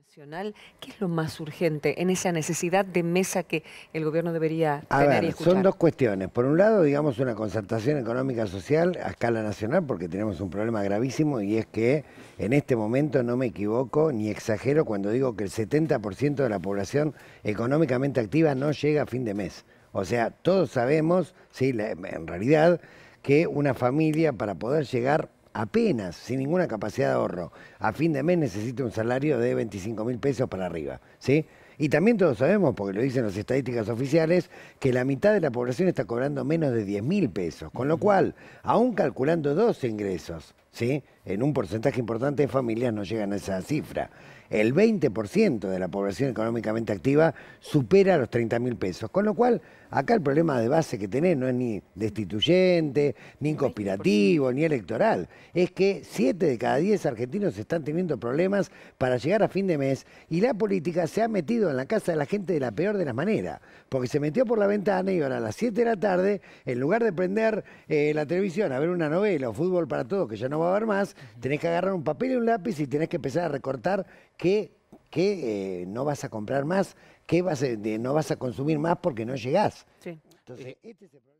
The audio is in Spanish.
Nacional, ¿qué es lo más urgente en esa necesidad de mesa que el gobierno debería tener y escuchar? Son dos cuestiones. Por un lado, digamos, una concertación económica social a escala nacional, porque tenemos un problema gravísimo y es que en este momento no me equivoco ni exagero cuando digo que el 70% de la población económicamente activa no llega a fin de mes. O sea, todos sabemos, sí, en realidad, que una familia para poder llegar apenas, sin ninguna capacidad de ahorro, a fin de mes necesito un salario de 25 mil pesos para arriba, ¿sí? Y también todos sabemos, porque lo dicen las estadísticas oficiales, que la mitad de la población está cobrando menos de 10 mil pesos. Con lo cual, aún calculando dos ingresos, ¿sí? en un porcentaje importante de familias no llegan a esa cifra. El 20% de la población económicamente activa supera los 30 mil pesos. Con lo cual, acá el problema de base que tenés no es ni destituyente, ni conspirativo, ni electoral. Es que 7 de cada 10 argentinos están teniendo problemas para llegar a fin de mes y la política se ha metido en la casa de la gente de la peor de las maneras, porque se metió por la ventana y ahora a las 7 de la tarde, en lugar de prender eh, la televisión a ver una novela o fútbol para todos, que ya no va a haber más, tenés que agarrar un papel y un lápiz y tenés que empezar a recortar qué, eh, no vas a comprar más, qué vas eh, no vas a consumir más porque no llegás. Entonces, este